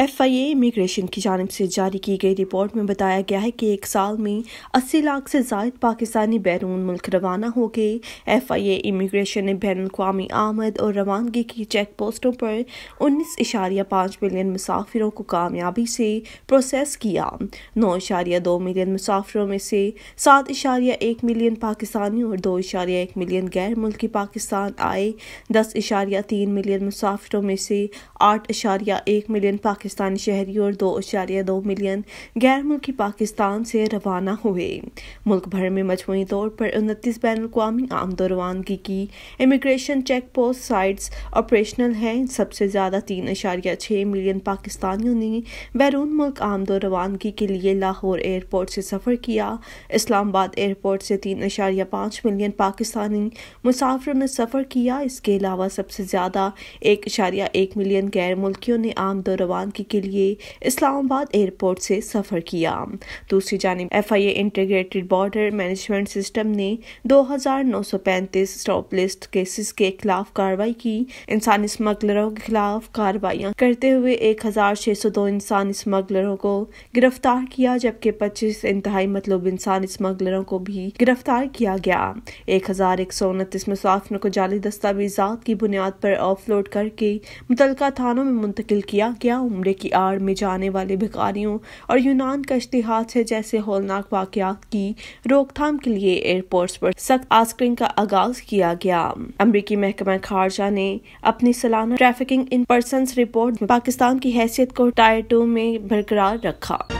FIA immigration की जानब से जारी की गई रिपोर्ट में बताया गया है कि एक साल में 80 लाख से जायद पाकिस्तानी बैरून मुल्क रवाना हो गए एफआईए इमिग्रेशन ने बैन अवी आमद और रवानगी की चेक पोस्टों पर उन्नीस इशारिया पाँच मिलियन मुसाफिरों को कामयाबी से प्रोसेस किया नौ इशारिया दो मिलियन मुसाफिरों में से सात इशारिया एक मिलियन पाकिस्तानी और दो इशारिया एक मिलियन गैर मुल्की पाकिस्तान आए दस इशारिया तीन मिलियन मुसाफिरों में से आठ इशारिया एक मिलियन पाकिस्तान पाकिस्तानी शहरी और दो अशारिया दो मिलियन गैर मुल्की पाकिस्तान से रवाना हुए मुल्क भर में मजमू तौर पर उनतीस बैन अवी आमद रवानगी की immigration check post sites operational हैं सबसे ज़्यादा तीन अशारिया छः मिलियन पाकिस्तानियों ने बैरून मुल्क आमद रवानगी के लिए लाहौर एयरपोर्ट से सफ़र किया इस्लामाबाद एयरपोर्ट से तीन अशारिया पाँच मिलियन पाकिस्तानी मुसाफरों ने सफ़र किया इसके अलावा सबसे ज़्यादा एक अशारिया एक मिलियन गैर मुल्कियों ने आमद रवानगी वापसी के लिए इस्लामाबाद एयरपोर्ट से सफ़र किया दूसरी जानब F I A integrated border management system ने पैंतीस स्टॉप लिस्ट केसेस के खिलाफ कार्रवाई की इंसानी स्मगलरों के खिलाफ कार्रवाइयाँ करते हुए दो इंसान स्मगलरों को गिरफ्तार किया जबकि पच्चीस इंतहाई मतलब इंसान स्मगलरों को भी गिरफ्तार किया गया एक हजार एक सौ उनतीस मुसाफिरों को जाली दस्तावेजात की बुनियाद पर ऑफलोड करके मुतलका थानों में मुंतकिल किया गया उम्र कब्र की आड़ में जाने वाले भिखारियों और यूनान का इश्तिहास है जैसे होलनाक वाकयात की रोकथाम के लिए एयरपोर्ट पर सख्त आस्क्रीन का आगाज किया गया अमरीकी महकमा खारजा ने अपनी सालाना ट्रैफिकिंग इन पर्सन रिपोर्ट में पाकिस्तान की हैसियत को टायर टू में बरकरार रखा